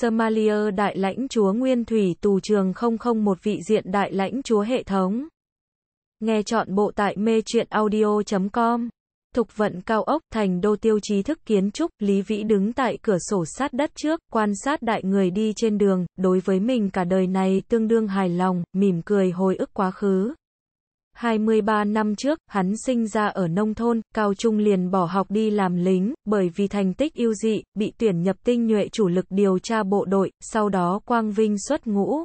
Somalia đại lãnh chúa Nguyên Thủy tù trường 001 vị diện đại lãnh chúa hệ thống. Nghe chọn bộ tại mê truyện audio.com. Thục vận cao ốc, thành đô tiêu chí thức kiến trúc, Lý Vĩ đứng tại cửa sổ sát đất trước, quan sát đại người đi trên đường, đối với mình cả đời này tương đương hài lòng, mỉm cười hồi ức quá khứ. 23 năm trước, hắn sinh ra ở nông thôn, cao trung liền bỏ học đi làm lính, bởi vì thành tích ưu dị, bị tuyển nhập tinh nhuệ chủ lực điều tra bộ đội, sau đó Quang Vinh xuất ngũ.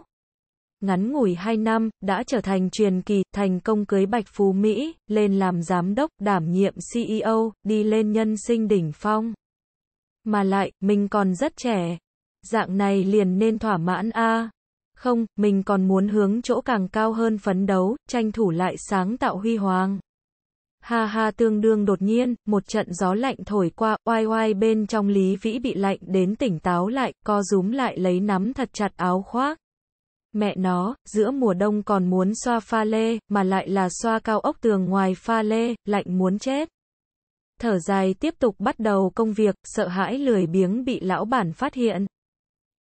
Ngắn ngủi 2 năm, đã trở thành truyền kỳ, thành công cưới Bạch Phú Mỹ, lên làm giám đốc, đảm nhiệm CEO, đi lên nhân sinh đỉnh phong. Mà lại, mình còn rất trẻ. Dạng này liền nên thỏa mãn A. À. Không, mình còn muốn hướng chỗ càng cao hơn phấn đấu, tranh thủ lại sáng tạo huy hoàng. Ha ha tương đương đột nhiên, một trận gió lạnh thổi qua, oai oai bên trong Lý Vĩ bị lạnh đến tỉnh táo lại, co rúm lại lấy nắm thật chặt áo khoác. Mẹ nó, giữa mùa đông còn muốn xoa pha lê, mà lại là xoa cao ốc tường ngoài pha lê, lạnh muốn chết. Thở dài tiếp tục bắt đầu công việc, sợ hãi lười biếng bị lão bản phát hiện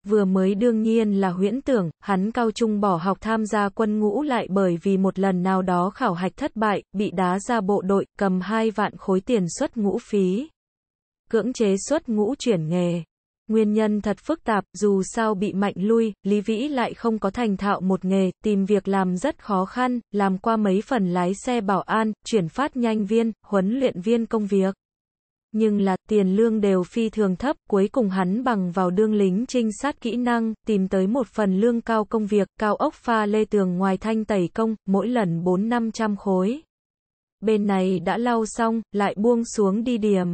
vừa mới đương nhiên là huyễn tưởng, hắn cao trung bỏ học tham gia quân ngũ lại bởi vì một lần nào đó khảo hạch thất bại, bị đá ra bộ đội, cầm 2 vạn khối tiền xuất ngũ phí. Cưỡng chế xuất ngũ chuyển nghề. Nguyên nhân thật phức tạp, dù sao bị mạnh lui, Lý Vĩ lại không có thành thạo một nghề, tìm việc làm rất khó khăn, làm qua mấy phần lái xe bảo an, chuyển phát nhanh viên, huấn luyện viên công việc nhưng là tiền lương đều phi thường thấp, cuối cùng hắn bằng vào đương lính trinh sát kỹ năng, tìm tới một phần lương cao công việc, cao ốc pha lê tường ngoài thanh tẩy công, mỗi lần 4-500 khối. Bên này đã lau xong, lại buông xuống đi điểm.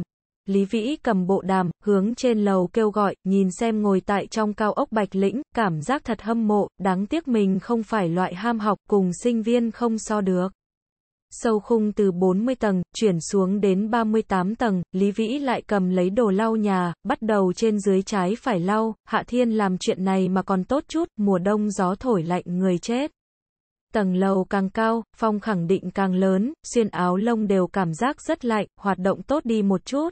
Lý Vĩ cầm bộ đàm, hướng trên lầu kêu gọi, nhìn xem ngồi tại trong cao ốc bạch lĩnh, cảm giác thật hâm mộ, đáng tiếc mình không phải loại ham học cùng sinh viên không so được sâu khung từ 40 tầng, chuyển xuống đến 38 tầng, Lý Vĩ lại cầm lấy đồ lau nhà, bắt đầu trên dưới trái phải lau, Hạ Thiên làm chuyện này mà còn tốt chút, mùa đông gió thổi lạnh người chết. Tầng lầu càng cao, phòng khẳng định càng lớn, xuyên áo lông đều cảm giác rất lạnh, hoạt động tốt đi một chút.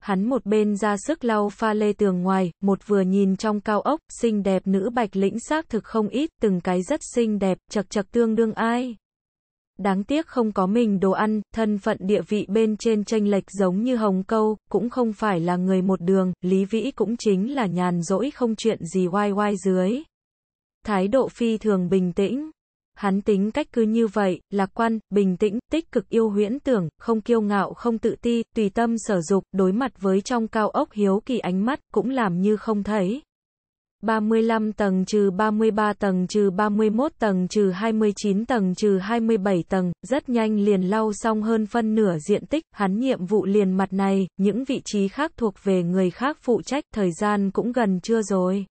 Hắn một bên ra sức lau pha lê tường ngoài, một vừa nhìn trong cao ốc, xinh đẹp nữ bạch lĩnh xác thực không ít, từng cái rất xinh đẹp, chật chật tương đương ai. Đáng tiếc không có mình đồ ăn, thân phận địa vị bên trên tranh lệch giống như Hồng Câu, cũng không phải là người một đường, Lý Vĩ cũng chính là nhàn rỗi không chuyện gì oai oai dưới. Thái độ phi thường bình tĩnh. Hắn tính cách cứ như vậy, lạc quan, bình tĩnh, tích cực yêu huyễn tưởng, không kiêu ngạo không tự ti, tùy tâm sở dục, đối mặt với trong cao ốc hiếu kỳ ánh mắt, cũng làm như không thấy. 35 tầng trừ 33 tầng trừ 31 tầng trừ 29 tầng trừ 27 tầng, rất nhanh liền lau xong hơn phân nửa diện tích, hắn nhiệm vụ liền mặt này, những vị trí khác thuộc về người khác phụ trách, thời gian cũng gần chưa rồi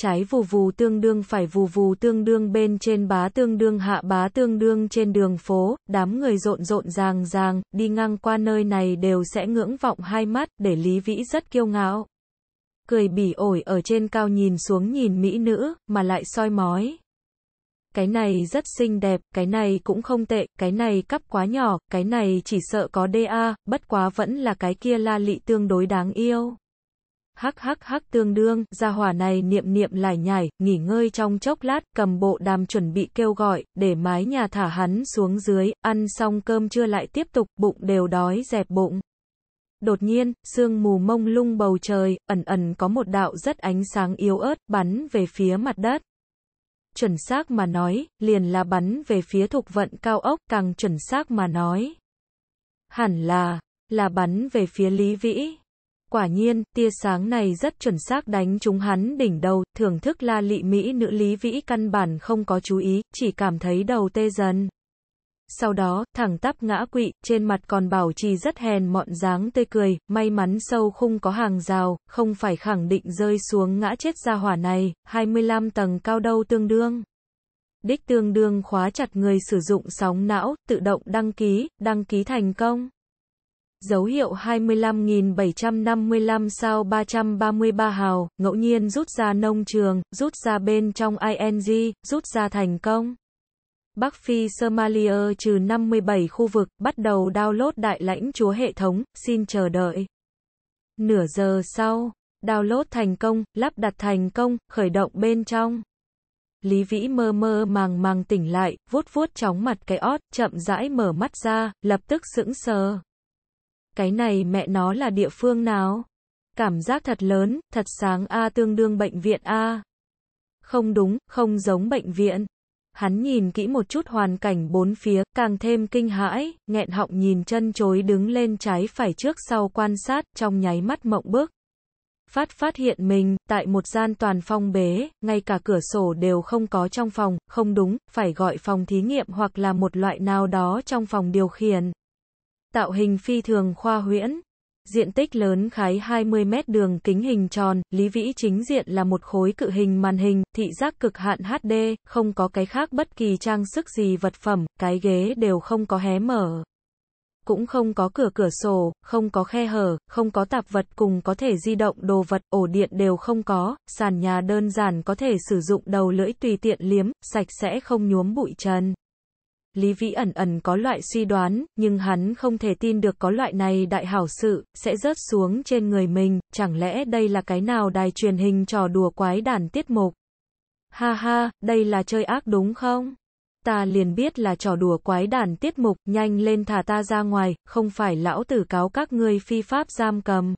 trái vù vù tương đương phải vù vù tương đương bên trên bá tương đương hạ bá tương đương trên đường phố, đám người rộn rộn ràng ràng, đi ngang qua nơi này đều sẽ ngưỡng vọng hai mắt, để Lý Vĩ rất kiêu ngạo cười bỉ ổi ở trên cao nhìn xuống nhìn mỹ nữ, mà lại soi mói. Cái này rất xinh đẹp, cái này cũng không tệ, cái này cắp quá nhỏ, cái này chỉ sợ có DA, bất quá vẫn là cái kia la lị tương đối đáng yêu. Hắc hắc hắc tương đương, gia hỏa này niệm niệm lải nhải, nghỉ ngơi trong chốc lát, cầm bộ đàm chuẩn bị kêu gọi, để mái nhà thả hắn xuống dưới, ăn xong cơm chưa lại tiếp tục, bụng đều đói dẹp bụng. Đột nhiên, sương mù mông lung bầu trời, ẩn ẩn có một đạo rất ánh sáng yếu ớt bắn về phía mặt đất. Chuẩn xác mà nói, liền là bắn về phía thục vận cao ốc càng chuẩn xác mà nói. Hẳn là, là bắn về phía Lý Vĩ. Quả nhiên, tia sáng này rất chuẩn xác đánh trúng hắn đỉnh đầu, thưởng thức la lị Mỹ nữ Lý Vĩ căn bản không có chú ý, chỉ cảm thấy đầu tê dần sau đó, thẳng tắp ngã quỵ, trên mặt còn bảo trì rất hèn mọn dáng tươi cười, may mắn sâu không có hàng rào, không phải khẳng định rơi xuống ngã chết ra hỏa này, 25 tầng cao đâu tương đương. Đích tương đương khóa chặt người sử dụng sóng não, tự động đăng ký, đăng ký thành công. Dấu hiệu 25.755 sao 333 hào, ngẫu nhiên rút ra nông trường, rút ra bên trong ING, rút ra thành công. Bắc Phi Somalia trừ 57 khu vực, bắt đầu download đại lãnh chúa hệ thống, xin chờ đợi. Nửa giờ sau, download thành công, lắp đặt thành công, khởi động bên trong. Lý Vĩ mơ mơ màng màng tỉnh lại, vuốt vuốt chóng mặt cái ót, chậm rãi mở mắt ra, lập tức sững sờ. Cái này mẹ nó là địa phương nào? Cảm giác thật lớn, thật sáng A tương đương bệnh viện A. Không đúng, không giống bệnh viện. Hắn nhìn kỹ một chút hoàn cảnh bốn phía, càng thêm kinh hãi, nghẹn họng nhìn chân chối đứng lên trái phải trước sau quan sát, trong nháy mắt mộng bước. Phát phát hiện mình, tại một gian toàn phong bế, ngay cả cửa sổ đều không có trong phòng, không đúng, phải gọi phòng thí nghiệm hoặc là một loại nào đó trong phòng điều khiển. Tạo hình phi thường khoa huyễn, diện tích lớn khái 20 mét đường kính hình tròn, lý vĩ chính diện là một khối cự hình màn hình, thị giác cực hạn HD, không có cái khác bất kỳ trang sức gì vật phẩm, cái ghế đều không có hé mở. Cũng không có cửa cửa sổ, không có khe hở, không có tạp vật cùng có thể di động đồ vật, ổ điện đều không có, sàn nhà đơn giản có thể sử dụng đầu lưỡi tùy tiện liếm, sạch sẽ không nhuốm bụi trần. Lý Vĩ ẩn ẩn có loại suy đoán, nhưng hắn không thể tin được có loại này đại hảo sự, sẽ rớt xuống trên người mình, chẳng lẽ đây là cái nào đài truyền hình trò đùa quái đàn tiết mục? Ha ha, đây là chơi ác đúng không? Ta liền biết là trò đùa quái đàn tiết mục, nhanh lên thả ta ra ngoài, không phải lão tử cáo các ngươi phi pháp giam cầm.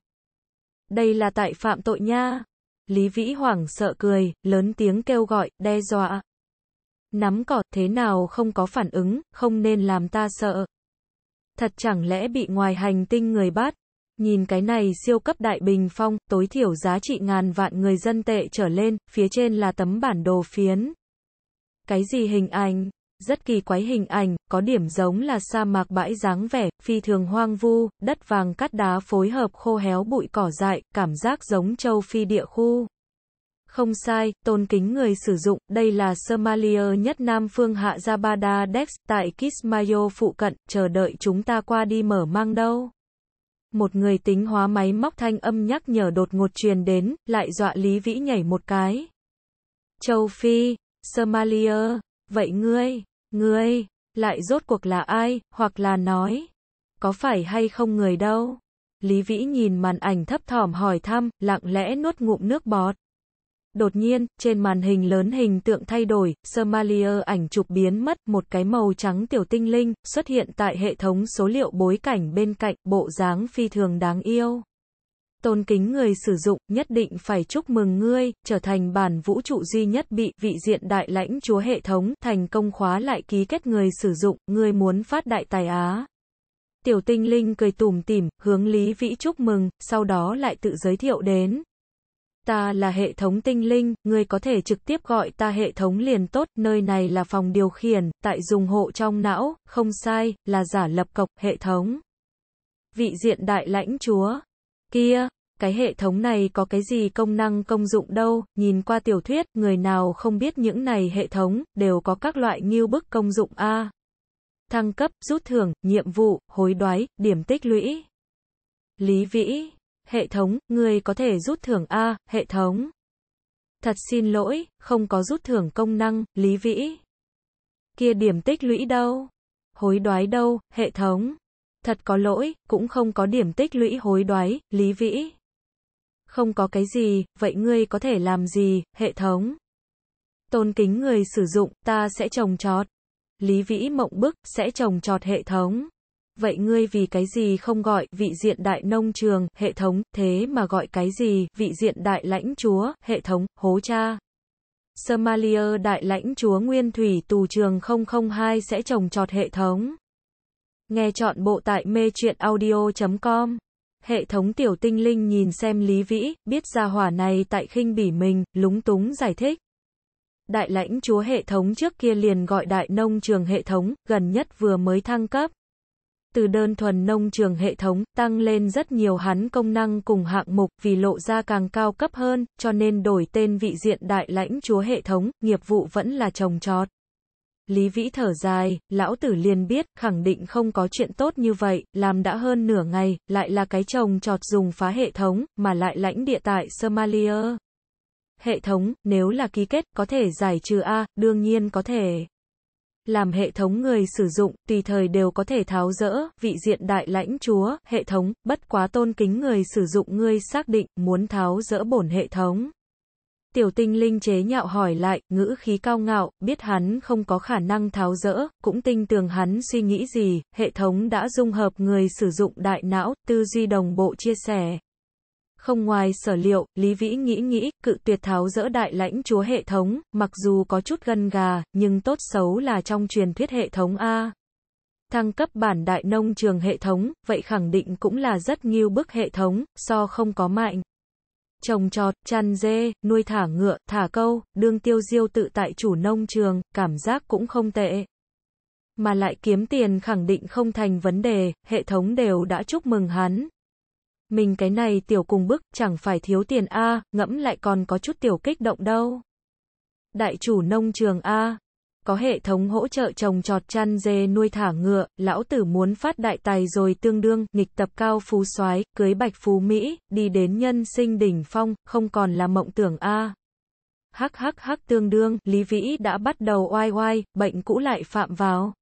Đây là tại phạm tội nha. Lý Vĩ hoảng sợ cười, lớn tiếng kêu gọi, đe dọa. Nắm cỏ, thế nào không có phản ứng, không nên làm ta sợ. Thật chẳng lẽ bị ngoài hành tinh người bắt Nhìn cái này siêu cấp đại bình phong, tối thiểu giá trị ngàn vạn người dân tệ trở lên, phía trên là tấm bản đồ phiến. Cái gì hình ảnh? Rất kỳ quái hình ảnh, có điểm giống là sa mạc bãi dáng vẻ, phi thường hoang vu, đất vàng cát đá phối hợp khô héo bụi cỏ dại, cảm giác giống châu phi địa khu. Không sai, tôn kính người sử dụng, đây là Somalia nhất Nam phương hạ Jabada Dex, tại Kismayo phụ cận, chờ đợi chúng ta qua đi mở mang đâu. Một người tính hóa máy móc thanh âm nhắc nhở đột ngột truyền đến, lại dọa Lý Vĩ nhảy một cái. Châu Phi, Somalia, vậy ngươi, ngươi, lại rốt cuộc là ai, hoặc là nói, có phải hay không người đâu? Lý Vĩ nhìn màn ảnh thấp thỏm hỏi thăm, lặng lẽ nuốt ngụm nước bọt. Đột nhiên, trên màn hình lớn hình tượng thay đổi, Somalia ảnh chụp biến mất, một cái màu trắng tiểu tinh linh, xuất hiện tại hệ thống số liệu bối cảnh bên cạnh, bộ dáng phi thường đáng yêu. Tôn kính người sử dụng, nhất định phải chúc mừng ngươi, trở thành bản vũ trụ duy nhất bị vị diện đại lãnh chúa hệ thống, thành công khóa lại ký kết người sử dụng, ngươi muốn phát đại tài á. Tiểu tinh linh cười tủm tỉm, hướng Lý Vĩ chúc mừng, sau đó lại tự giới thiệu đến. Ta là hệ thống tinh linh, ngươi có thể trực tiếp gọi ta hệ thống liền tốt, nơi này là phòng điều khiển, tại dùng hộ trong não, không sai, là giả lập cọc hệ thống. Vị diện đại lãnh chúa. Kia, cái hệ thống này có cái gì công năng công dụng đâu, nhìn qua tiểu thuyết, người nào không biết những này hệ thống, đều có các loại nghiêu bức công dụng A. Thăng cấp, rút thưởng, nhiệm vụ, hối đoái, điểm tích lũy. Lý Vĩ Hệ thống, người có thể rút thưởng A, hệ thống. Thật xin lỗi, không có rút thưởng công năng, Lý Vĩ. Kia điểm tích lũy đâu? Hối đoái đâu, hệ thống. Thật có lỗi, cũng không có điểm tích lũy hối đoái, Lý Vĩ. Không có cái gì, vậy ngươi có thể làm gì, hệ thống. Tôn kính người sử dụng, ta sẽ trồng trọt. Lý Vĩ mộng bức, sẽ trồng trọt hệ thống vậy ngươi vì cái gì không gọi vị diện đại nông trường, hệ thống, thế mà gọi cái gì, vị diện đại lãnh chúa, hệ thống, hố cha. Somalia đại lãnh chúa nguyên thủy tù trường 002 sẽ trồng trọt hệ thống. Nghe chọn bộ tại mê truyện audio.com. Hệ thống tiểu tinh linh nhìn xem Lý Vĩ, biết ra hỏa này tại khinh bỉ mình, lúng túng giải thích. Đại lãnh chúa hệ thống trước kia liền gọi đại nông trường hệ thống, gần nhất vừa mới thăng cấp từ đơn thuần nông trường hệ thống, tăng lên rất nhiều hắn công năng cùng hạng mục, vì lộ ra càng cao cấp hơn, cho nên đổi tên vị diện đại lãnh chúa hệ thống, nghiệp vụ vẫn là trồng trọt. Lý Vĩ thở dài, lão tử liền biết, khẳng định không có chuyện tốt như vậy, làm đã hơn nửa ngày, lại là cái trồng trọt dùng phá hệ thống, mà lại lãnh địa tại Somalia. Hệ thống, nếu là ký kết, có thể giải trừ A, đương nhiên có thể làm hệ thống người sử dụng, tùy thời đều có thể tháo rỡ, vị diện đại lãnh chúa, hệ thống, bất quá tôn kính người sử dụng ngươi xác định, muốn tháo rỡ bổn hệ thống. Tiểu tinh linh chế nhạo hỏi lại, ngữ khí cao ngạo, biết hắn không có khả năng tháo rỡ, cũng tinh tường hắn suy nghĩ gì, hệ thống đã dung hợp người sử dụng đại não, tư duy đồng bộ chia sẻ, không ngoài sở liệu, Lý Vĩ nghĩ nghĩ, cự tuyệt tháo dỡ đại lãnh chúa hệ thống, mặc dù có chút gân gà, nhưng tốt xấu là trong truyền thuyết hệ thống A. Thăng cấp bản đại nông trường hệ thống, vậy khẳng định cũng là rất nghiêu bức hệ thống, so không có mạnh. Trồng trọt, chăn dê, nuôi thả ngựa, thả câu, đương tiêu diêu tự tại chủ nông trường, cảm giác cũng không tệ mà lại kiếm tiền khẳng định không thành vấn đề, hệ thống đều đã chúc mừng hắn, mình cái này tiểu cùng bức, chẳng phải thiếu tiền a, à, ngẫm lại còn có chút tiểu kích động đâu. Đại chủ nông trường a, à, có hệ thống hỗ trợ trồng trọt chăn dê nuôi thả ngựa, lão tử muốn phát đại tài rồi tương đương, nghịch tập cao phú soái, cưới bạch phú Mỹ, đi đến nhân sinh đỉnh phong, không còn là mộng tưởng a. À. Hắc hắc hắc tương đương, Lý Vĩ đã bắt đầu oai oai, bệnh cũ lại phạm vào.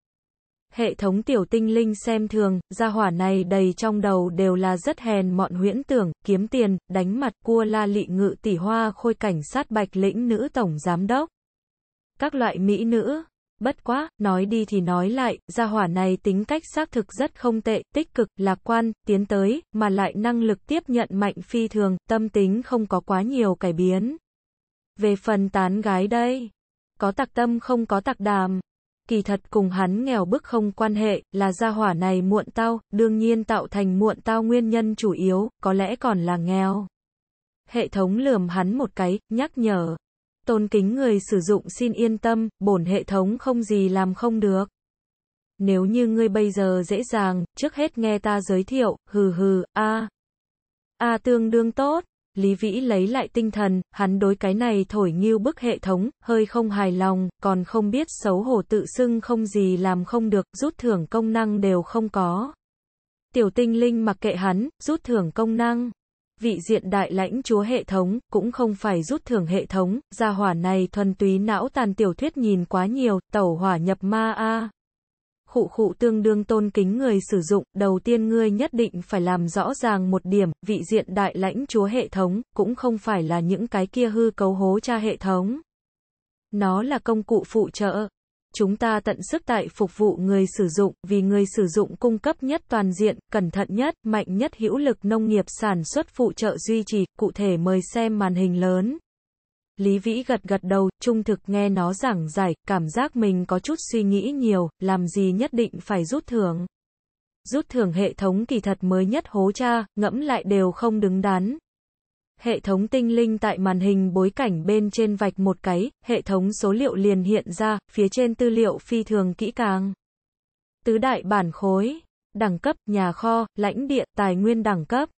Hệ thống tiểu tinh linh xem thường, gia hỏa này đầy trong đầu đều là rất hèn mọn huyễn tưởng, kiếm tiền, đánh mặt cua la lị ngự tỷ hoa khôi cảnh sát bạch lĩnh nữ tổng giám đốc. Các loại mỹ nữ, bất quá, nói đi thì nói lại, gia hỏa này tính cách xác thực rất không tệ, tích cực, lạc quan, tiến tới, mà lại năng lực tiếp nhận mạnh phi thường, tâm tính không có quá nhiều cải biến. Về phần tán gái đây, có tạc tâm không có tạc đàm kỳ thật cùng hắn nghèo bức không quan hệ, là gia hỏa này muộn tao, đương nhiên tạo thành muộn tao nguyên nhân chủ yếu, có lẽ còn là nghèo. Hệ thống lườm hắn một cái, nhắc nhở. Tôn kính người sử dụng xin yên tâm, bổn hệ thống không gì làm không được. Nếu như ngươi bây giờ dễ dàng, trước hết nghe ta giới thiệu, hừ hừ, a a tương đương tốt, Lý Vĩ lấy lại tinh thần, hắn đối cái này thổi nghiêu bức hệ thống, hơi không hài lòng, còn không biết xấu hổ tự xưng không gì làm không được, rút thưởng công năng đều không có. Tiểu tinh linh mặc kệ hắn, rút thưởng công năng. Vị diện đại lãnh chúa hệ thống, cũng không phải rút thưởng hệ thống, gia hỏa này thuần túy não tàn tiểu thuyết nhìn quá nhiều, tẩu hỏa nhập ma a khụ khụ tương đương tôn kính người sử dụng, đầu tiên ngươi nhất định phải làm rõ ràng một điểm, vị diện đại lãnh chúa hệ thống, cũng không phải là những cái kia hư cấu hố cha hệ thống. Nó là công cụ phụ trợ. Chúng ta tận sức tại phục vụ người sử dụng, vì người sử dụng cung cấp nhất toàn diện, cẩn thận nhất, mạnh nhất hữu lực nông nghiệp sản xuất phụ trợ duy trì, cụ thể mời xem màn hình lớn. Lý Vĩ gật gật đầu, trung thực nghe nó giảng giải, cảm giác mình có chút suy nghĩ nhiều, làm gì nhất định phải rút thưởng. Rút thưởng hệ thống kỳ thật mới nhất hố cha, ngẫm lại đều không đứng đắn. Hệ thống tinh linh tại màn hình bối cảnh bên trên vạch một cái, hệ thống số liệu liền hiện ra, phía trên tư liệu phi thường kỹ càng. Tứ đại bản khối, đẳng cấp, nhà kho, lãnh địa, tài nguyên đẳng cấp.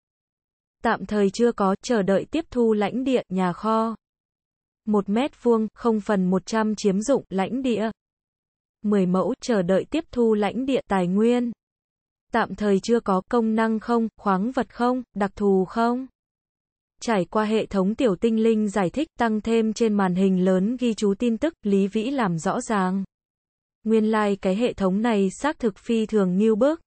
Tạm thời chưa có, chờ đợi tiếp thu lãnh địa, nhà kho. 1 mét vuông, không phần 100 chiếm dụng, lãnh địa. 10 mẫu, chờ đợi tiếp thu lãnh địa, tài nguyên. Tạm thời chưa có, công năng không, khoáng vật không, đặc thù không. Trải qua hệ thống tiểu tinh linh giải thích tăng thêm trên màn hình lớn ghi chú tin tức, Lý Vĩ làm rõ ràng. Nguyên lai like cái hệ thống này xác thực phi thường như bước.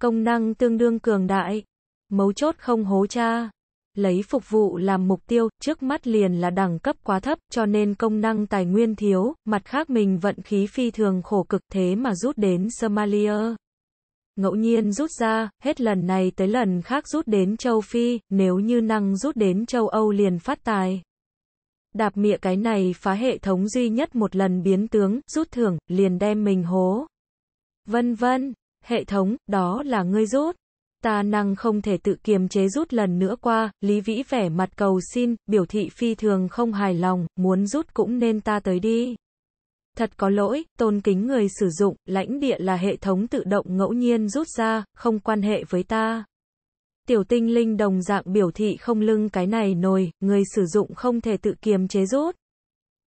Công năng tương đương cường đại. Mấu chốt không hố cha lấy phục vụ làm mục tiêu, trước mắt liền là đẳng cấp quá thấp, cho nên công năng tài nguyên thiếu, mặt khác mình vận khí phi thường khổ cực thế mà rút đến Somalia. Ngẫu nhiên rút ra, hết lần này tới lần khác rút đến châu Phi, nếu như năng rút đến châu Âu liền phát tài. Đạp mịa cái này phá hệ thống duy nhất một lần biến tướng, rút thưởng, liền đem mình hố. Vân vân, hệ thống, đó là ngươi rút ta năng không thể tự kiềm chế rút lần nữa qua, Lý Vĩ vẻ mặt cầu xin, biểu thị phi thường không hài lòng, muốn rút cũng nên ta tới đi. Thật có lỗi, tôn kính người sử dụng, lãnh địa là hệ thống tự động ngẫu nhiên rút ra, không quan hệ với ta. Tiểu tinh linh đồng dạng biểu thị không lưng cái này nồi, người sử dụng không thể tự kiềm chế rút.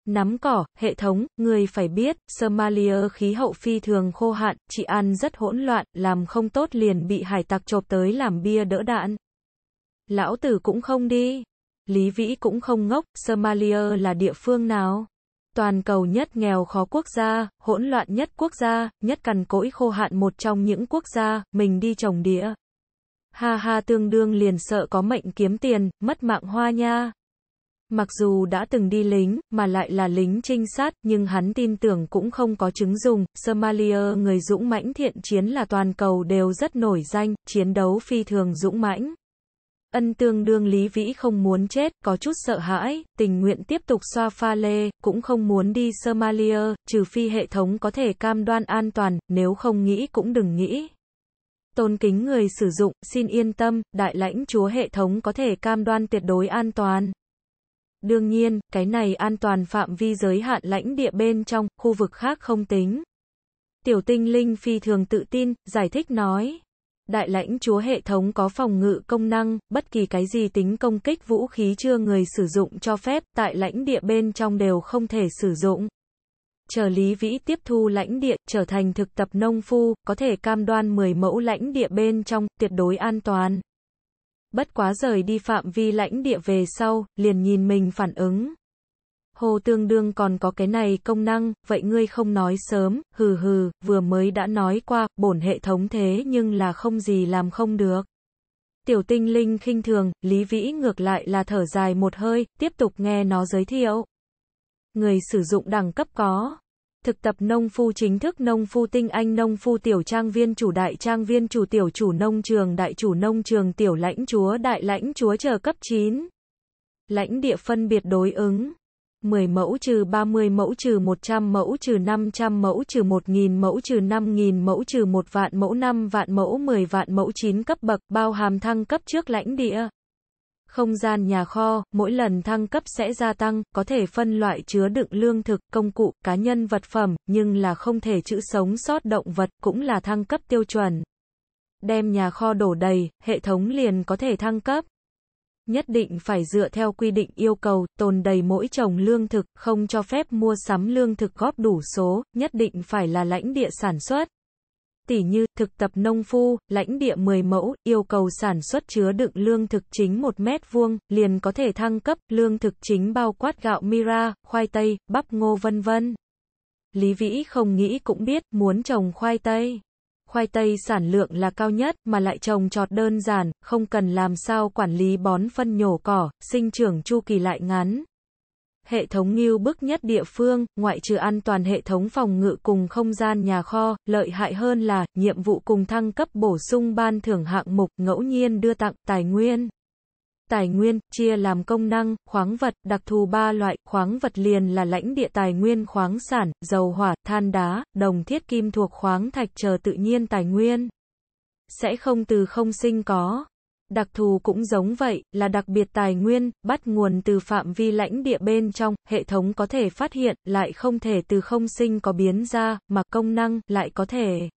Nắm cỏ, hệ thống, người phải biết, Somalia khí hậu phi thường khô hạn, chị ăn rất hỗn loạn, làm không tốt liền bị hải tặc chộp tới làm bia đỡ đạn. Lão tử cũng không đi. Lý Vĩ cũng không ngốc, Somalia là địa phương nào? Toàn cầu nhất nghèo khó quốc gia, hỗn loạn nhất quốc gia, nhất cằn cỗi khô hạn một trong những quốc gia, mình đi trồng đĩa Ha ha tương đương liền sợ có mệnh kiếm tiền, mất mạng hoa nha. Mặc dù đã từng đi lính, mà lại là lính trinh sát, nhưng hắn tin tưởng cũng không có chứng dùng. Somalia người dũng mãnh thiện chiến là toàn cầu đều rất nổi danh, chiến đấu phi thường dũng mãnh. Ân tương đương Lý Vĩ không muốn chết, có chút sợ hãi, tình nguyện tiếp tục xoa pha lê, cũng không muốn đi Somalia, trừ phi hệ thống có thể cam đoan an toàn, nếu không nghĩ cũng đừng nghĩ. Tôn kính người sử dụng, xin yên tâm, đại lãnh chúa hệ thống có thể cam đoan tuyệt đối an toàn. Đương nhiên, cái này an toàn phạm vi giới hạn lãnh địa bên trong, khu vực khác không tính. Tiểu tinh linh phi thường tự tin, giải thích nói. Đại lãnh chúa hệ thống có phòng ngự công năng, bất kỳ cái gì tính công kích vũ khí chưa người sử dụng cho phép, tại lãnh địa bên trong đều không thể sử dụng. Chờ Lý Vĩ tiếp thu lãnh địa, trở thành thực tập nông phu, có thể cam đoan 10 mẫu lãnh địa bên trong, tuyệt đối an toàn bất quá rời đi phạm vi lãnh địa về sau, liền nhìn mình phản ứng. Hồ tương đương còn có cái này công năng, vậy ngươi không nói sớm, hừ hừ, vừa mới đã nói qua, bổn hệ thống thế nhưng là không gì làm không được. Tiểu tinh linh khinh thường, Lý Vĩ ngược lại là thở dài một hơi, tiếp tục nghe nó giới thiệu. Người sử dụng đẳng cấp có thực tập nông phu chính thức nông phu tinh anh nông phu tiểu trang viên chủ đại trang viên chủ tiểu chủ nông trường đại chủ nông trường tiểu lãnh chúa đại lãnh chúa chờ cấp 9. Lãnh địa phân biệt đối ứng 10 mẫu trừ 30 mẫu trừ 100 mẫu trừ 500 mẫu trừ 1.000 mẫu trừ 5.000 mẫu trừ 1 vạn mẫu 5 vạn mẫu 10 vạn mẫu 9 cấp bậc bao hàm thăng cấp trước lãnh địa. Không gian nhà kho, mỗi lần thăng cấp sẽ gia tăng, có thể phân loại chứa đựng lương thực, công cụ, cá nhân vật phẩm, nhưng là không thể chữ sống sót động vật, cũng là thăng cấp tiêu chuẩn. Đem nhà kho đổ đầy, hệ thống liền có thể thăng cấp. Nhất định phải dựa theo quy định yêu cầu, tồn đầy mỗi chồng lương thực, không cho phép mua sắm lương thực góp đủ số, nhất định phải là lãnh địa sản xuất tỉ như thực tập nông phu, lãnh địa 10 mẫu, yêu cầu sản xuất chứa đựng lương thực chính 1 mét vuông, liền có thể thăng cấp, lương thực chính bao quát gạo mira, khoai tây, bắp ngô vân vân. Lý Vĩ không nghĩ cũng biết, muốn trồng khoai tây. Khoai tây sản lượng là cao nhất, mà lại trồng trọt đơn giản, không cần làm sao quản lý bón phân nhổ cỏ, sinh trưởng chu kỳ lại ngắn, hệ thống nghiêu bức nhất địa phương, ngoại trừ an toàn hệ thống phòng ngự cùng không gian nhà kho, lợi hại hơn là, nhiệm vụ cùng thăng cấp bổ sung ban thưởng hạng mục, ngẫu nhiên đưa tặng, tài nguyên. Tài nguyên, chia làm công năng, khoáng vật, đặc thù ba loại, khoáng vật liền là lãnh địa tài nguyên khoáng sản, dầu hỏa, than đá, đồng thiết kim thuộc khoáng thạch chờ tự nhiên tài nguyên. Sẽ không từ không sinh có. Đặc thù cũng giống vậy, là đặc biệt tài nguyên, bắt nguồn từ phạm vi lãnh địa bên trong, hệ thống có thể phát hiện, lại không thể từ không sinh có biến ra, mà công năng, lại có thể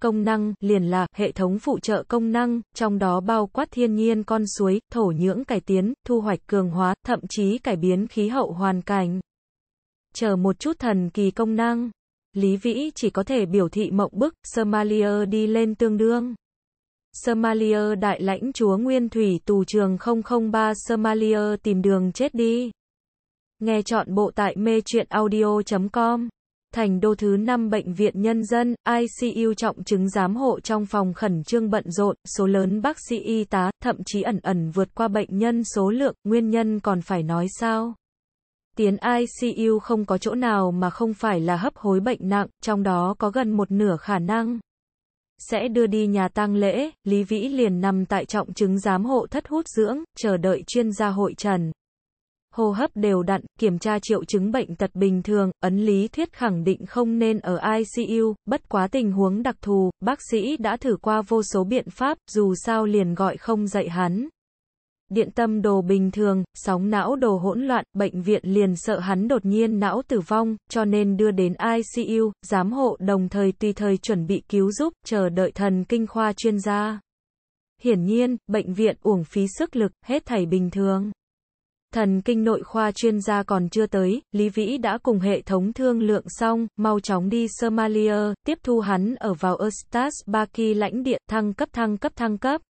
công năng, liền là hệ thống phụ trợ công năng, trong đó bao quát thiên nhiên con suối, thổ nhưỡng cải tiến, thu hoạch cường hóa, thậm chí cải biến khí hậu hoàn cảnh. Chờ một chút thần kỳ công năng. Lý Vĩ chỉ có thể biểu thị mộng bức, Somalia đi lên tương đương. Somalia đại lãnh chúa Nguyên Thủy tù trường 003 Somalia tìm đường chết đi. Nghe chọn bộ tại mê chuyện audio.com. Thành đô thứ 5 Bệnh viện Nhân dân, ICU trọng chứng giám hộ trong phòng khẩn trương bận rộn, số lớn bác sĩ y tá, thậm chí ẩn ẩn vượt qua bệnh nhân số lượng, nguyên nhân còn phải nói sao. Tiến ICU không có chỗ nào mà không phải là hấp hối bệnh nặng, trong đó có gần một nửa khả năng sẽ đưa đi nhà tang lễ, Lý Vĩ liền nằm tại trọng chứng giám hộ thất hút dưỡng, chờ đợi chuyên gia hội trần. Hô hấp đều đặn, kiểm tra triệu chứng bệnh tật bình thường, ấn lý thuyết khẳng định không nên ở ICU, bất quá tình huống đặc thù, bác sĩ đã thử qua vô số biện pháp, dù sao liền gọi không dậy hắn điện tâm đồ bình thường, sóng não đồ hỗn loạn, bệnh viện liền sợ hắn đột nhiên não tử vong, cho nên đưa đến ICU, giám hộ đồng thời tùy thời chuẩn bị cứu giúp, chờ đợi thần kinh khoa chuyên gia. Hiển nhiên, bệnh viện uổng phí sức lực, hết thảy bình thường. Thần kinh nội khoa chuyên gia còn chưa tới, Lý Vĩ đã cùng hệ thống thương lượng xong, mau chóng đi Somalia, tiếp thu hắn ở vào Eustace Baki lãnh địa, thăng cấp thăng cấp thăng cấp,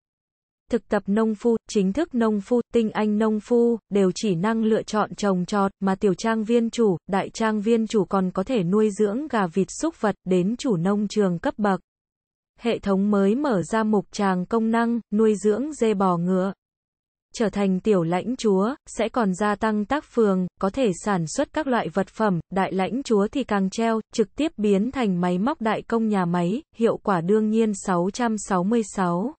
thực tập nông phu, chính thức nông phu, tinh anh nông phu, đều chỉ năng lựa chọn trồng trọt, mà tiểu trang viên chủ, đại trang viên chủ còn có thể nuôi dưỡng gà vịt xúc vật đến chủ nông trường cấp bậc. Hệ thống mới mở ra mục tràng công năng, nuôi dưỡng dê bò ngựa. Trở thành tiểu lãnh chúa, sẽ còn gia tăng tác phường, có thể sản xuất các loại vật phẩm, đại lãnh chúa thì càng treo, trực tiếp biến thành máy móc đại công nhà máy, hiệu quả đương nhiên 666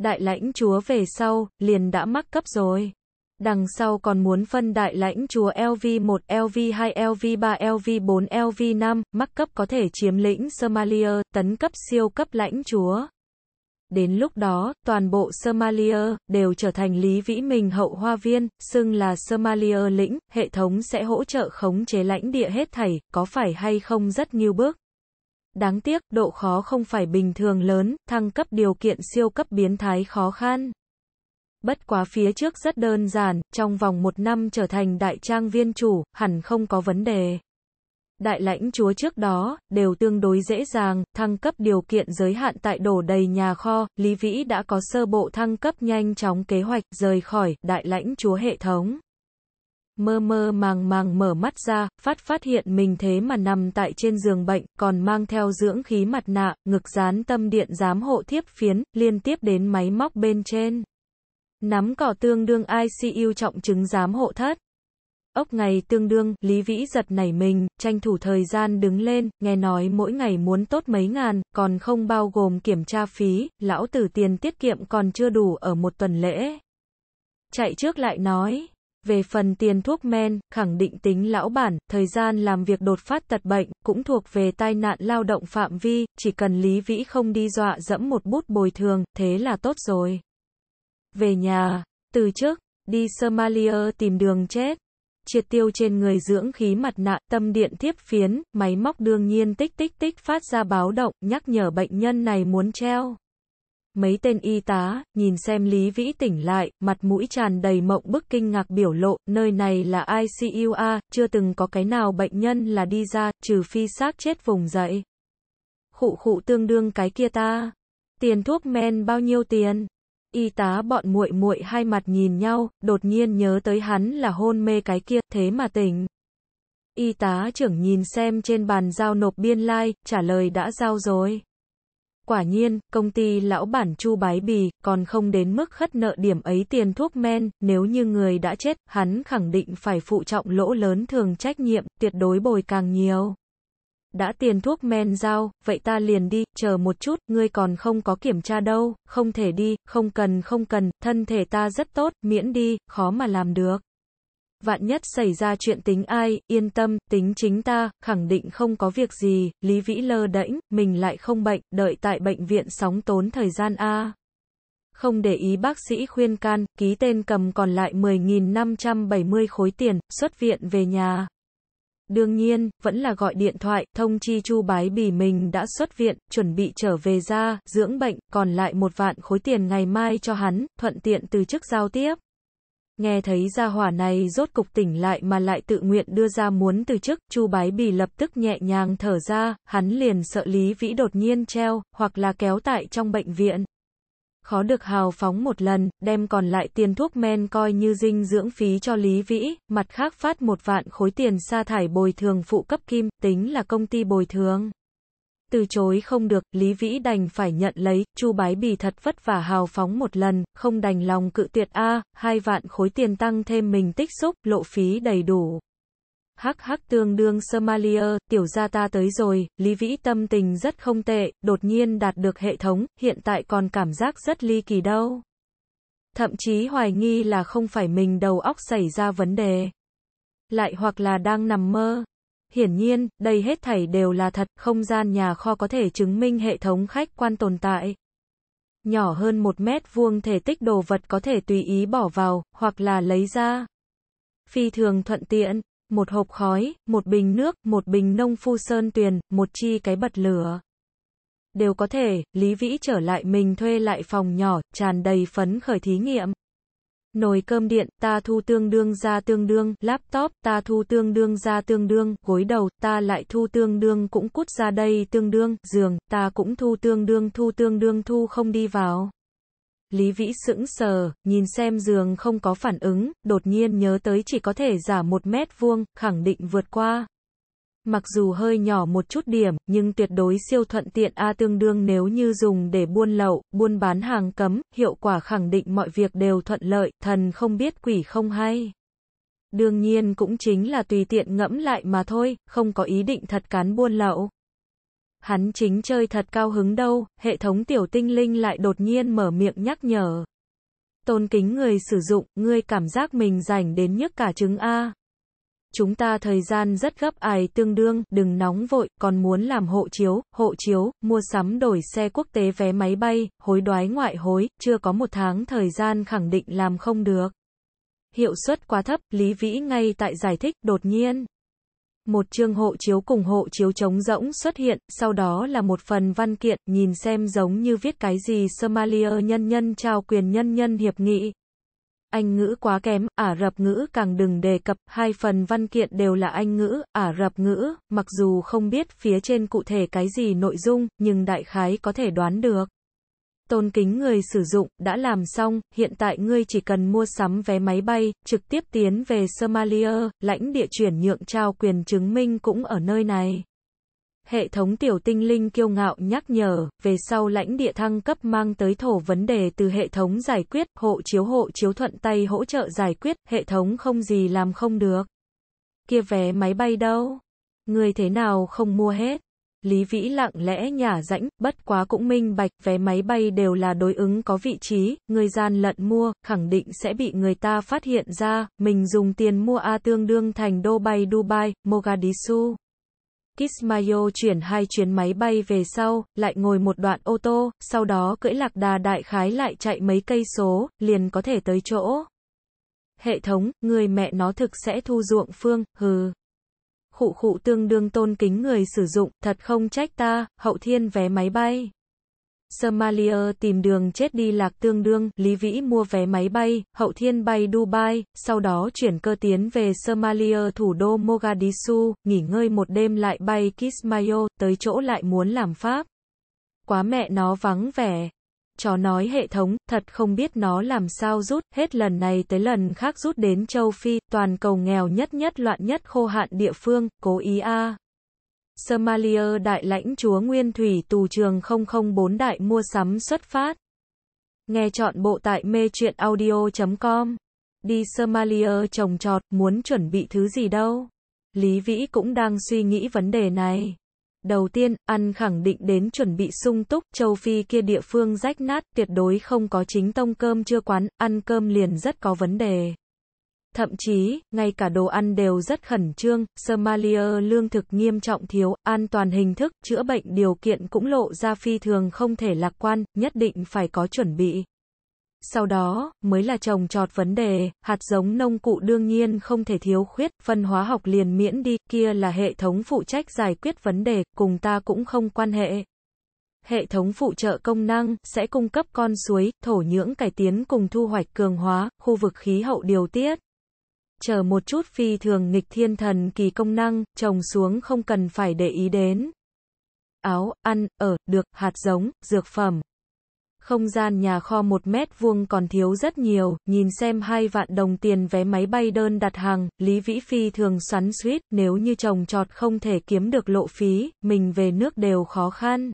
đại lãnh chúa về sau, liền đã mắc cấp rồi. Đằng sau còn muốn phân đại lãnh chúa LV1, LV2, LV3, LV4, LV5, mắc cấp có thể chiếm lĩnh Somalia, tấn cấp siêu cấp lãnh chúa. Đến lúc đó, toàn bộ Somalia đều trở thành lý vĩ mình hậu hoa viên, xưng là Somalia lĩnh, hệ thống sẽ hỗ trợ khống chế lãnh địa hết thảy, có phải hay không rất nghiêu bước. Đáng tiếc, độ khó không phải bình thường lớn, thăng cấp điều kiện siêu cấp biến thái khó khăn. Bất quá phía trước rất đơn giản, trong vòng một năm trở thành đại trang viên chủ, hẳn không có vấn đề. Đại lãnh chúa trước đó, đều tương đối dễ dàng, thăng cấp điều kiện giới hạn tại đổ đầy nhà kho, Lý Vĩ đã có sơ bộ thăng cấp nhanh chóng kế hoạch, rời khỏi, đại lãnh chúa hệ thống mơ mơ màng màng mở mắt ra, phát phát hiện mình thế mà nằm tại trên giường bệnh, còn mang theo dưỡng khí mặt nạ, ngực dán tâm điện giám hộ thiếp phiến, liên tiếp đến máy móc bên trên. Nắm cỏ tương đương ICU trọng chứng giám hộ thất. Ốc ngày tương đương, Lý Vĩ giật nảy mình, tranh thủ thời gian đứng lên, nghe nói mỗi ngày muốn tốt mấy ngàn, còn không bao gồm kiểm tra phí, lão tử tiền tiết kiệm còn chưa đủ ở một tuần lễ. Chạy trước lại nói. Về phần tiền thuốc men, khẳng định tính lão bản, thời gian làm việc đột phát tật bệnh, cũng thuộc về tai nạn lao động phạm vi, chỉ cần Lý Vĩ không đi dọa dẫm một bút bồi thường, thế là tốt rồi. Về nhà, từ trước, đi Somalia tìm đường chết. Triệt tiêu trên người dưỡng khí mặt nạ, tâm điện thiếp phiến, máy móc đương nhiên tích tích tích phát ra báo động, nhắc nhở bệnh nhân này muốn treo. Mấy tên y tá, nhìn xem Lý Vĩ tỉnh lại, mặt mũi tràn đầy mộng bức kinh ngạc biểu lộ, nơi này là ICU A, chưa từng có cái nào bệnh nhân là đi ra, trừ phi xác chết vùng dậy. Khụ khụ tương đương cái kia ta. Tiền thuốc men bao nhiêu tiền? Y tá bọn muội muội hai mặt nhìn nhau, đột nhiên nhớ tới hắn là hôn mê cái kia, thế mà tỉnh. Y tá trưởng nhìn xem trên bàn giao nộp biên lai, like, trả lời đã giao rồi. Quả nhiên, công ty lão bản Chu Bái Bì còn không đến mức khất nợ điểm ấy tiền thuốc men, nếu như người đã chết, hắn khẳng định phải phụ trọng lỗ lớn thường trách nhiệm, tuyệt đối bồi càng nhiều. Đã tiền thuốc men giao, vậy ta liền đi, chờ một chút, ngươi còn không có kiểm tra đâu, không thể đi, không cần không cần, thân thể ta rất tốt, miễn đi, khó mà làm được. Vạn nhất xảy ra chuyện tính ai, yên tâm, tính chính ta, khẳng định không có việc gì, Lý Vĩ lơ đễnh, mình lại không bệnh, đợi tại bệnh viện sóng tốn thời gian a. Không để ý bác sĩ khuyên can, ký tên cầm còn lại 10.570 khối tiền, xuất viện về nhà. Đương nhiên, vẫn là gọi điện thoại, thông chi chu bái bỉ mình đã xuất viện, chuẩn bị trở về ra, dưỡng bệnh, còn lại một vạn khối tiền ngày mai cho hắn, thuận tiện từ chức giao tiếp. Nghe thấy gia hỏa này rốt cục tỉnh lại mà lại tự nguyện đưa ra muốn từ chức, Chu Bái Bì lập tức nhẹ nhàng thở ra, hắn liền sợ Lý Vĩ đột nhiên treo, hoặc là kéo tại trong bệnh viện. Khó được hào phóng một lần, đem còn lại tiền thuốc men coi như dinh dưỡng phí cho Lý Vĩ, mặt khác phát một vạn khối tiền sa thải bồi thường phụ cấp kim, tính là công ty bồi thường từ chối không được, Lý Vĩ đành phải nhận lấy, Chu Bái Bì thật vất vả hào phóng một lần, không đành lòng cự tuyệt a, hai vạn khối tiền tăng thêm mình tích xúc, lộ phí đầy đủ. Hắc hắc tương đương Somalia, tiểu gia ta tới rồi, Lý Vĩ tâm tình rất không tệ, đột nhiên đạt được hệ thống, hiện tại còn cảm giác rất ly kỳ đâu. Thậm chí hoài nghi là không phải mình đầu óc xảy ra vấn đề. Lại hoặc là đang nằm mơ. Hiển nhiên, đây hết thảy đều là thật, không gian nhà kho có thể chứng minh hệ thống khách quan tồn tại. Nhỏ hơn một mét vuông thể tích đồ vật có thể tùy ý bỏ vào, hoặc là lấy ra. Phi thường thuận tiện, một hộp khói, một bình nước, một bình nông phu sơn tuyền, một chi cái bật lửa. Đều có thể, Lý Vĩ trở lại mình thuê lại phòng nhỏ, tràn đầy phấn khởi thí nghiệm. Nồi cơm điện, ta thu tương đương ra tương đương, laptop, ta thu tương đương ra tương đương, gối đầu, ta lại thu tương đương cũng cút ra đây tương đương, giường, ta cũng thu tương đương thu tương đương thu không đi vào. Lý Vĩ sững sờ, nhìn xem giường không có phản ứng, đột nhiên nhớ tới chỉ có thể giả một mét vuông, khẳng định vượt qua mặc dù hơi nhỏ một chút điểm, nhưng tuyệt đối siêu thuận tiện A tương đương nếu như dùng để buôn lậu, buôn bán hàng cấm, hiệu quả khẳng định mọi việc đều thuận lợi, thần không biết quỷ không hay. Đương nhiên cũng chính là tùy tiện ngẫm lại mà thôi, không có ý định thật cán buôn lậu. Hắn chính chơi thật cao hứng đâu, hệ thống tiểu tinh linh lại đột nhiên mở miệng nhắc nhở. Tôn kính người sử dụng, ngươi cảm giác mình rảnh đến nhức cả trứng A chúng ta thời gian rất gấp ai tương đương, đừng nóng vội, còn muốn làm hộ chiếu, hộ chiếu, mua sắm đổi xe quốc tế vé máy bay, hối đoái ngoại hối, chưa có một tháng thời gian khẳng định làm không được. Hiệu suất quá thấp, Lý Vĩ ngay tại giải thích, đột nhiên. Một chương hộ chiếu cùng hộ chiếu trống rỗng xuất hiện, sau đó là một phần văn kiện, nhìn xem giống như viết cái gì Somalia nhân nhân trao quyền nhân nhân hiệp nghị, anh ngữ quá kém, Ả Rập ngữ càng đừng đề cập, hai phần văn kiện đều là Anh ngữ, Ả Rập ngữ, mặc dù không biết phía trên cụ thể cái gì nội dung, nhưng đại khái có thể đoán được. Tôn kính người sử dụng, đã làm xong, hiện tại ngươi chỉ cần mua sắm vé máy bay, trực tiếp tiến về Somalia, lãnh địa chuyển nhượng trao quyền chứng minh cũng ở nơi này. Hệ thống tiểu tinh linh kiêu ngạo nhắc nhở, về sau lãnh địa thăng cấp mang tới thổ vấn đề từ hệ thống giải quyết, hộ chiếu hộ chiếu thuận tay hỗ trợ giải quyết, hệ thống không gì làm không được. Kia vé máy bay đâu? Người thế nào không mua hết? Lý Vĩ lặng lẽ nhả rãnh, bất quá cũng minh bạch, vé máy bay đều là đối ứng có vị trí, người gian lận mua, khẳng định sẽ bị người ta phát hiện ra, mình dùng tiền mua A tương đương thành đô bay Dubai, Mogadishu. Kismayo chuyển hai chuyến máy bay về sau, lại ngồi một đoạn ô tô, sau đó cưỡi lạc đà đại khái lại chạy mấy cây số, liền có thể tới chỗ. Hệ thống, người mẹ nó thực sẽ thu ruộng phương, hừ. Khụ khụ tương đương tôn kính người sử dụng, thật không trách ta, hậu thiên vé máy bay. Somalia tìm đường chết đi lạc tương đương, Lý Vĩ mua vé máy bay, hậu thiên bay Dubai, sau đó chuyển cơ tiến về Somalia thủ đô Mogadishu, nghỉ ngơi một đêm lại bay Kismayo, tới chỗ lại muốn làm Pháp. Quá mẹ nó vắng vẻ. Chó nói hệ thống, thật không biết nó làm sao rút, hết lần này tới lần khác rút đến châu Phi, toàn cầu nghèo nhất nhất loạn nhất khô hạn địa phương, cố ý a. À. Somalia đại lãnh chúa Nguyên Thủy tù trường 004 đại mua sắm xuất phát. Nghe chọn bộ tại mê chuyện audio.com. Đi Somalia trồng trọt, muốn chuẩn bị thứ gì đâu. Lý Vĩ cũng đang suy nghĩ vấn đề này. Đầu tiên, ăn khẳng định đến chuẩn bị sung túc, châu Phi kia địa phương rách nát, tuyệt đối không có chính tông cơm chưa quán, ăn cơm liền rất có vấn đề. Thậm chí, ngay cả đồ ăn đều rất khẩn trương, Somalia lương thực nghiêm trọng thiếu, an toàn hình thức, chữa bệnh điều kiện cũng lộ ra phi thường không thể lạc quan, nhất định phải có chuẩn bị. Sau đó, mới là trồng trọt vấn đề, hạt giống nông cụ đương nhiên không thể thiếu khuyết, phân hóa học liền miễn đi, kia là hệ thống phụ trách giải quyết vấn đề, cùng ta cũng không quan hệ. Hệ thống phụ trợ công năng, sẽ cung cấp con suối, thổ nhưỡng cải tiến cùng thu hoạch cường hóa, khu vực khí hậu điều tiết chờ một chút phi thường nghịch thiên thần kỳ công năng, trồng xuống không cần phải để ý đến. Áo, ăn, ở, được, hạt giống, dược phẩm. Không gian nhà kho một mét vuông còn thiếu rất nhiều, nhìn xem hai vạn đồng tiền vé máy bay đơn đặt hàng, Lý Vĩ Phi thường xoắn suýt, nếu như trồng trọt không thể kiếm được lộ phí, mình về nước đều khó khăn.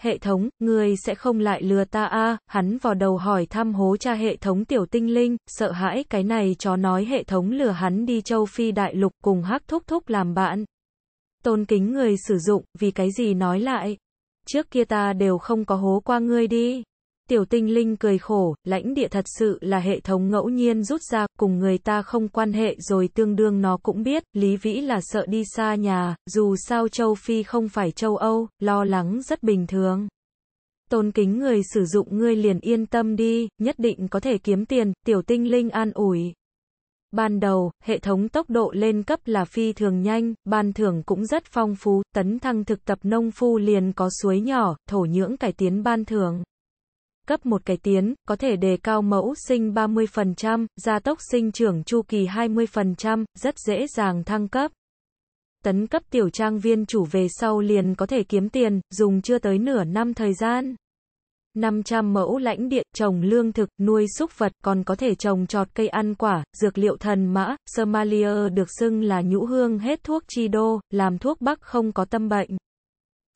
Hệ thống, ngươi sẽ không lại lừa ta a hắn vào đầu hỏi thăm hố cha hệ thống tiểu tinh linh, sợ hãi cái này chó nói hệ thống lừa hắn đi châu Phi đại lục cùng hắc thúc thúc làm bạn. Tôn kính người sử dụng, vì cái gì nói lại? Trước kia ta đều không có hố qua ngươi đi. Tiểu tinh linh cười khổ, lãnh địa thật sự là hệ thống ngẫu nhiên rút ra, cùng người ta không quan hệ rồi tương đương nó cũng biết, Lý Vĩ là sợ đi xa nhà, dù sao châu Phi không phải châu Âu, lo lắng rất bình thường. Tôn kính người sử dụng ngươi liền yên tâm đi, nhất định có thể kiếm tiền, tiểu tinh linh an ủi. Ban đầu, hệ thống tốc độ lên cấp là phi thường nhanh, ban thưởng cũng rất phong phú, tấn thăng thực tập nông phu liền có suối nhỏ, thổ nhưỡng cải tiến ban thưởng cấp một cái tiến, có thể đề cao mẫu sinh 30%, gia tốc sinh trưởng chu kỳ 20%, rất dễ dàng thăng cấp. Tấn cấp tiểu trang viên chủ về sau liền có thể kiếm tiền, dùng chưa tới nửa năm thời gian. 500 mẫu lãnh địa, trồng lương thực, nuôi súc vật, còn có thể trồng trọt cây ăn quả, dược liệu thần mã, Somalia được xưng là nhũ hương hết thuốc chi đô, làm thuốc bắc không có tâm bệnh.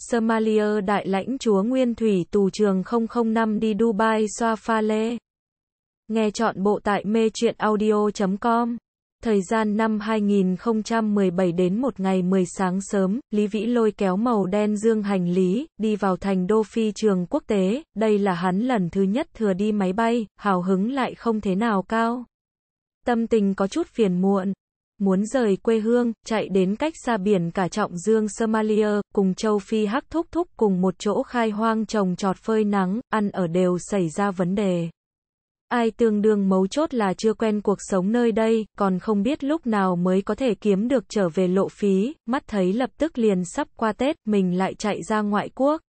Somalia đại lãnh chúa Nguyên Thủy tù trường 005 đi Dubai xoa pha lê. Nghe chọn bộ tại mê chuyện audio.com. Thời gian năm 2017 đến một ngày 10 sáng sớm, Lý Vĩ lôi kéo màu đen dương hành lý, đi vào thành đô phi trường quốc tế, đây là hắn lần thứ nhất thừa đi máy bay, hào hứng lại không thế nào cao. Tâm tình có chút phiền muộn, muốn rời quê hương, chạy đến cách xa biển cả trọng dương Somalia, cùng châu Phi hắc thúc thúc cùng một chỗ khai hoang trồng trọt phơi nắng, ăn ở đều xảy ra vấn đề. Ai tương đương mấu chốt là chưa quen cuộc sống nơi đây, còn không biết lúc nào mới có thể kiếm được trở về lộ phí, mắt thấy lập tức liền sắp qua Tết, mình lại chạy ra ngoại quốc,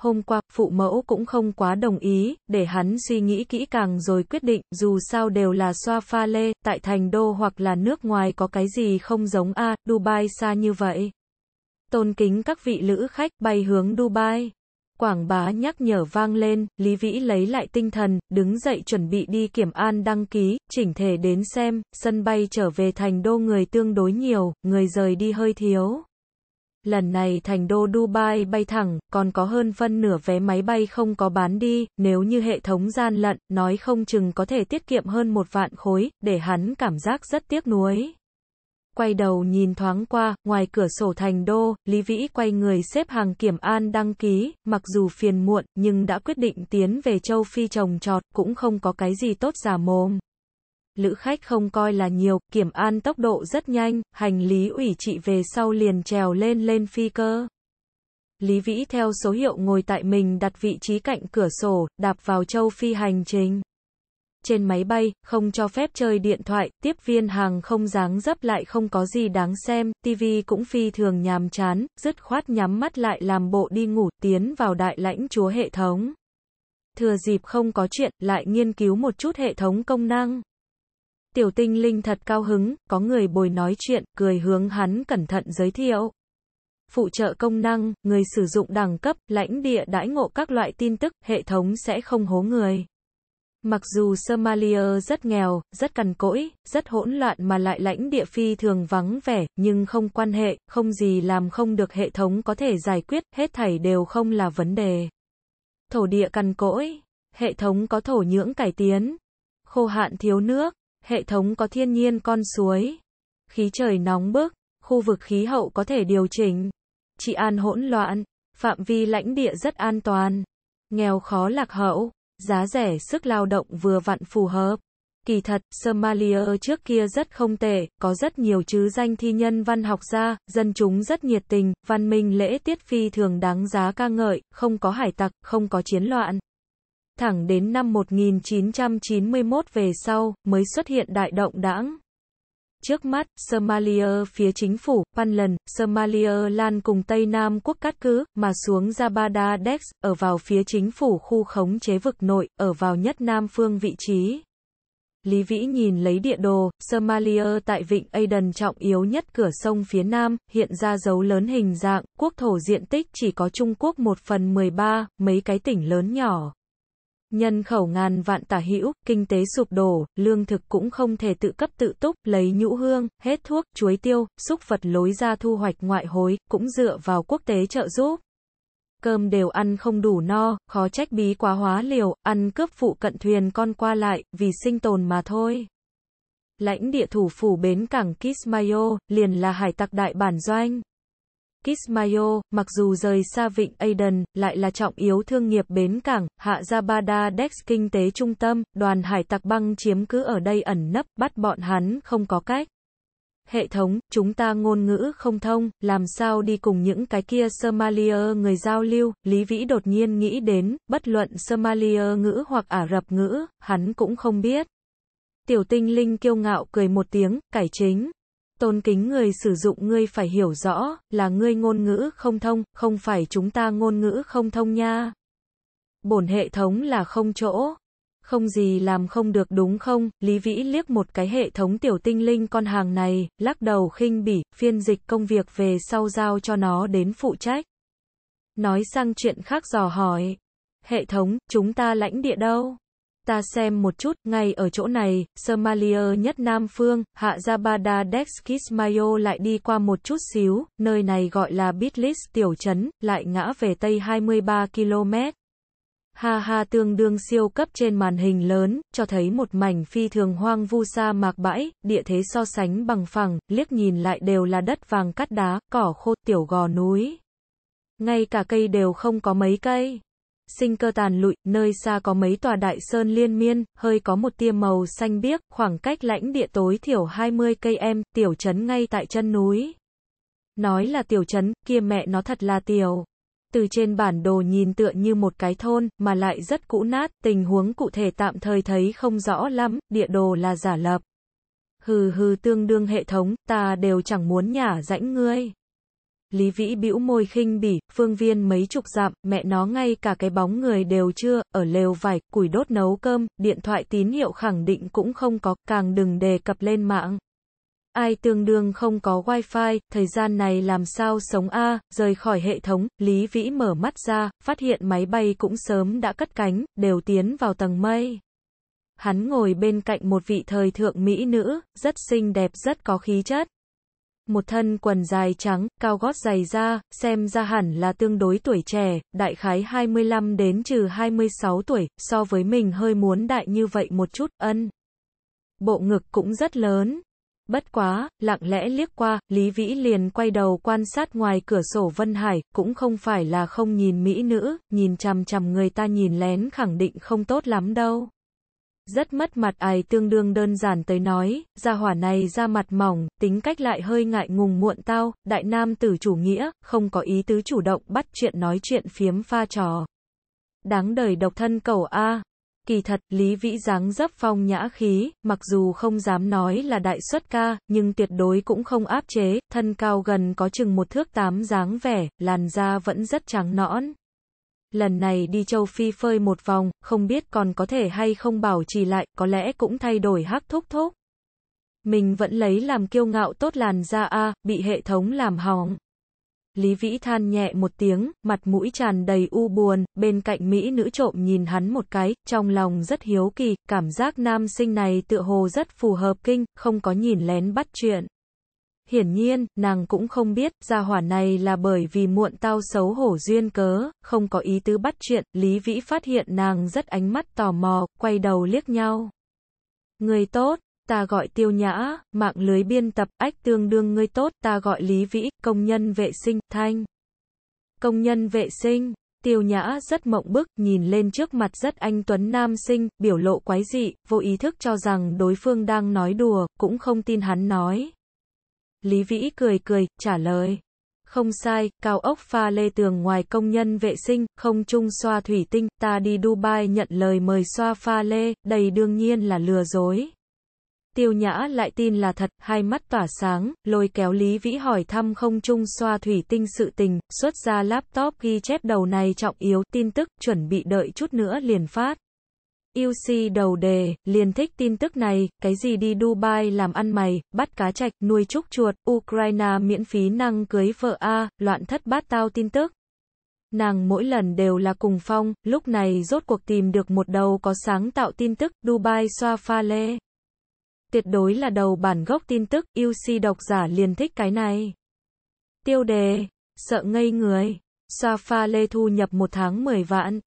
Hôm qua, phụ mẫu cũng không quá đồng ý, để hắn suy nghĩ kỹ càng rồi quyết định, dù sao đều là xoa pha lê, tại thành đô hoặc là nước ngoài có cái gì không giống a Dubai xa như vậy. Tôn kính các vị lữ khách bay hướng Dubai. Quảng bá nhắc nhở vang lên, Lý Vĩ lấy lại tinh thần, đứng dậy chuẩn bị đi kiểm an đăng ký, chỉnh thể đến xem, sân bay trở về thành đô người tương đối nhiều, người rời đi hơi thiếu lần này thành đô Dubai bay thẳng, còn có hơn phân nửa vé máy bay không có bán đi, nếu như hệ thống gian lận, nói không chừng có thể tiết kiệm hơn một vạn khối, để hắn cảm giác rất tiếc nuối. Quay đầu nhìn thoáng qua, ngoài cửa sổ thành đô, Lý Vĩ quay người xếp hàng kiểm an đăng ký, mặc dù phiền muộn, nhưng đã quyết định tiến về châu Phi trồng trọt, cũng không có cái gì tốt giả mồm lữ khách không coi là nhiều, kiểm an tốc độ rất nhanh, hành lý ủy trị về sau liền trèo lên lên phi cơ. Lý Vĩ theo số hiệu ngồi tại mình đặt vị trí cạnh cửa sổ, đạp vào châu phi hành trình. Trên máy bay, không cho phép chơi điện thoại, tiếp viên hàng không dáng dấp lại không có gì đáng xem, TV cũng phi thường nhàm chán, dứt khoát nhắm mắt lại làm bộ đi ngủ, tiến vào đại lãnh chúa hệ thống. Thừa dịp không có chuyện, lại nghiên cứu một chút hệ thống công năng. Tiểu tinh linh thật cao hứng, có người bồi nói chuyện, cười hướng hắn cẩn thận giới thiệu. Phụ trợ công năng, người sử dụng đẳng cấp, lãnh địa đãi ngộ các loại tin tức, hệ thống sẽ không hố người. Mặc dù Somalia rất nghèo, rất cằn cỗi, rất hỗn loạn mà lại lãnh địa phi thường vắng vẻ, nhưng không quan hệ, không gì làm không được hệ thống có thể giải quyết, hết thảy đều không là vấn đề. Thổ địa cằn cỗi, hệ thống có thổ nhưỡng cải tiến, khô hạn thiếu nước, hệ thống có thiên nhiên con suối, khí trời nóng bức, khu vực khí hậu có thể điều chỉnh, trị an hỗn loạn, phạm vi lãnh địa rất an toàn, nghèo khó lạc hậu, giá rẻ sức lao động vừa vặn phù hợp. Kỳ thật, Somalia trước kia rất không tệ, có rất nhiều chứ danh thi nhân văn học gia, dân chúng rất nhiệt tình, văn minh lễ tiết phi thường đáng giá ca ngợi, không có hải tặc, không có chiến loạn thẳng đến năm 1991 về sau, mới xuất hiện đại động đãng. Trước mắt, Somalia phía chính phủ, Panlan, Somalia lan cùng Tây Nam quốc cát cứ, mà xuống Jabadadex, ở vào phía chính phủ khu khống chế vực nội, ở vào nhất Nam phương vị trí. Lý Vĩ nhìn lấy địa đồ, Somalia tại vịnh Aden trọng yếu nhất cửa sông phía Nam, hiện ra dấu lớn hình dạng, quốc thổ diện tích chỉ có Trung Quốc 1 phần 13, mấy cái tỉnh lớn nhỏ nhân khẩu ngàn vạn tả hữu, kinh tế sụp đổ, lương thực cũng không thể tự cấp tự túc, lấy nhũ hương, hết thuốc, chuối tiêu, xúc vật lối ra thu hoạch ngoại hối, cũng dựa vào quốc tế trợ giúp. Cơm đều ăn không đủ no, khó trách bí quá hóa liều, ăn cướp phụ cận thuyền con qua lại, vì sinh tồn mà thôi. Lãnh địa thủ phủ bến cảng Kismayo, liền là hải tặc đại bản doanh. Kismayo, mặc dù rời xa vịnh Aden, lại là trọng yếu thương nghiệp bến cảng, hạ ra Badadex kinh tế trung tâm, đoàn hải tặc băng chiếm cứ ở đây ẩn nấp, bắt bọn hắn không có cách. Hệ thống, chúng ta ngôn ngữ không thông, làm sao đi cùng những cái kia Somalia người giao lưu, Lý Vĩ đột nhiên nghĩ đến, bất luận Somalia ngữ hoặc Ả Rập ngữ, hắn cũng không biết. Tiểu tinh linh kiêu ngạo cười một tiếng, cải chính. Tôn kính người sử dụng ngươi phải hiểu rõ, là ngươi ngôn ngữ không thông, không phải chúng ta ngôn ngữ không thông nha. Bổn hệ thống là không chỗ, không gì làm không được đúng không? Lý Vĩ liếc một cái hệ thống tiểu tinh linh con hàng này, lắc đầu khinh bỉ, phiên dịch công việc về sau giao cho nó đến phụ trách. Nói sang chuyện khác dò hỏi. Hệ thống, chúng ta lãnh địa đâu? ta xem một chút, ngay ở chỗ này, Somalia nhất Nam Phương, hạ ra Badadex Kismayo lại đi qua một chút xíu, nơi này gọi là Bitlis tiểu trấn, lại ngã về Tây 23 km. Ha ha tương đương siêu cấp trên màn hình lớn, cho thấy một mảnh phi thường hoang vu sa mạc bãi, địa thế so sánh bằng phẳng, liếc nhìn lại đều là đất vàng cắt đá, cỏ khô, tiểu gò núi. Ngay cả cây đều không có mấy cây sinh cơ tàn lụi, nơi xa có mấy tòa đại sơn liên miên, hơi có một tia màu xanh biếc, khoảng cách lãnh địa tối thiểu 20 cây em, tiểu trấn ngay tại chân núi. Nói là tiểu trấn, kia mẹ nó thật là tiểu. Từ trên bản đồ nhìn tựa như một cái thôn, mà lại rất cũ nát, tình huống cụ thể tạm thời thấy không rõ lắm, địa đồ là giả lập. Hừ hừ tương đương hệ thống, ta đều chẳng muốn nhả rãnh ngươi. Lý Vĩ bĩu môi khinh bỉ, phương viên mấy chục dặm, mẹ nó ngay cả cái bóng người đều chưa, ở lều vải, củi đốt nấu cơm, điện thoại tín hiệu khẳng định cũng không có, càng đừng đề cập lên mạng. Ai tương đương không có wifi, thời gian này làm sao sống a rời khỏi hệ thống, Lý Vĩ mở mắt ra, phát hiện máy bay cũng sớm đã cất cánh, đều tiến vào tầng mây. Hắn ngồi bên cạnh một vị thời thượng mỹ nữ, rất xinh đẹp rất có khí chất một thân quần dài trắng, cao gót dày da, xem ra hẳn là tương đối tuổi trẻ, đại khái 25 đến trừ 26 tuổi, so với mình hơi muốn đại như vậy một chút, ân. Bộ ngực cũng rất lớn. Bất quá, lặng lẽ liếc qua, Lý Vĩ liền quay đầu quan sát ngoài cửa sổ Vân Hải, cũng không phải là không nhìn mỹ nữ, nhìn chằm chằm người ta nhìn lén khẳng định không tốt lắm đâu. Rất mất mặt ai tương đương đơn giản tới nói, gia hỏa này ra mặt mỏng, tính cách lại hơi ngại ngùng muộn tao, đại nam tử chủ nghĩa, không có ý tứ chủ động bắt chuyện nói chuyện phiếm pha trò. Đáng đời độc thân cầu A. Kỳ thật, Lý Vĩ dáng dấp phong nhã khí, mặc dù không dám nói là đại xuất ca, nhưng tuyệt đối cũng không áp chế, thân cao gần có chừng một thước tám dáng vẻ, làn da vẫn rất trắng nõn, lần này đi châu Phi phơi một vòng, không biết còn có thể hay không bảo trì lại, có lẽ cũng thay đổi hắc thúc thúc. Mình vẫn lấy làm kiêu ngạo tốt làn da a, bị hệ thống làm hỏng. Lý Vĩ than nhẹ một tiếng, mặt mũi tràn đầy u buồn, bên cạnh Mỹ nữ trộm nhìn hắn một cái, trong lòng rất hiếu kỳ, cảm giác nam sinh này tựa hồ rất phù hợp kinh, không có nhìn lén bắt chuyện. Hiển nhiên, nàng cũng không biết, gia hỏa này là bởi vì muộn tao xấu hổ duyên cớ, không có ý tứ bắt chuyện, Lý Vĩ phát hiện nàng rất ánh mắt tò mò, quay đầu liếc nhau. Người tốt, ta gọi tiêu nhã, mạng lưới biên tập, ách tương đương người tốt, ta gọi Lý Vĩ, công nhân vệ sinh, thanh. Công nhân vệ sinh, tiêu nhã rất mộng bức, nhìn lên trước mặt rất anh Tuấn Nam sinh, biểu lộ quái dị, vô ý thức cho rằng đối phương đang nói đùa, cũng không tin hắn nói. Lý Vĩ cười cười, trả lời. Không sai, cao ốc pha lê tường ngoài công nhân vệ sinh, không trung xoa thủy tinh, ta đi Dubai nhận lời mời xoa pha lê, đầy đương nhiên là lừa dối. Tiêu Nhã lại tin là thật, hai mắt tỏa sáng, lôi kéo Lý Vĩ hỏi thăm không trung xoa thủy tinh sự tình, xuất ra laptop ghi chép đầu này trọng yếu tin tức, chuẩn bị đợi chút nữa liền phát. UC đầu đề, liền thích tin tức này, cái gì đi Dubai làm ăn mày, bắt cá chạch, nuôi trúc chuột, Ukraine miễn phí năng cưới vợ A, loạn thất bát tao tin tức. Nàng mỗi lần đều là cùng phong, lúc này rốt cuộc tìm được một đầu có sáng tạo tin tức, Dubai xoa pha lê. Tuyệt đối là đầu bản gốc tin tức, UC độc giả liền thích cái này. Tiêu đề, sợ ngây người, xoa pha lê thu nhập một tháng 10 vạn.